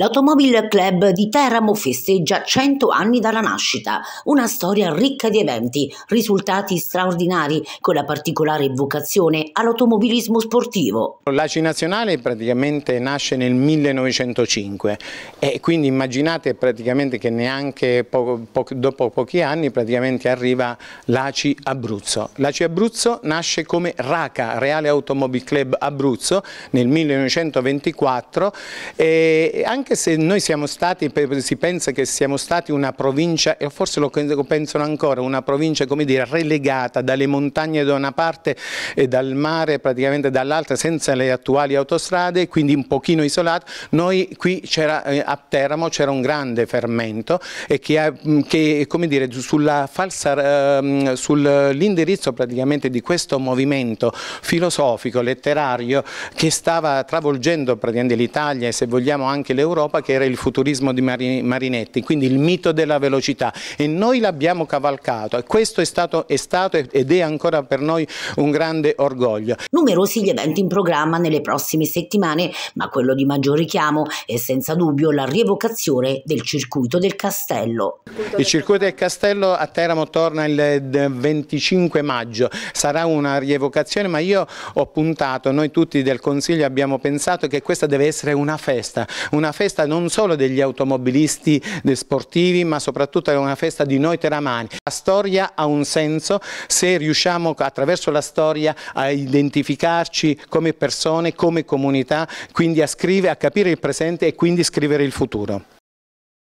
L'Automobile Club di Teramo festeggia 100 anni dalla nascita, una storia ricca di eventi, risultati straordinari con la particolare vocazione all'automobilismo sportivo. L'ACI Nazionale praticamente nasce nel 1905 e quindi immaginate praticamente che neanche poco, poco, dopo pochi anni arriva l'ACI Abruzzo. L'ACI Abruzzo nasce come RACA, Reale Automobile Club Abruzzo nel 1924 e anche anche se noi siamo stati, si pensa che siamo stati una provincia, e forse lo pensano ancora, una provincia come dire, relegata dalle montagne da una parte e dal mare praticamente dall'altra, senza le attuali autostrade, quindi un pochino isolata, noi qui eh, a Teramo c'era un grande fermento e che, mm, che come dire, sulla falsa, ehm, sull'indirizzo praticamente di questo movimento filosofico, letterario, che stava travolgendo praticamente l'Italia e se vogliamo anche l'Europa, Europa che era il futurismo di Marinetti, quindi il mito della velocità e noi l'abbiamo cavalcato e questo è stato, è stato ed è ancora per noi un grande orgoglio. Numerosi gli eventi in programma nelle prossime settimane, ma quello di maggior richiamo è senza dubbio la rievocazione del circuito del castello. Il circuito del castello a Teramo torna il 25 eh, maggio, sarà una rievocazione ma io ho puntato, noi tutti del Consiglio abbiamo pensato che questa deve essere una festa, una festa festa non solo degli automobilisti dei sportivi ma soprattutto è una festa di noi teramani. La storia ha un senso se riusciamo attraverso la storia a identificarci come persone, come comunità, quindi a, scrive, a capire il presente e quindi scrivere il futuro.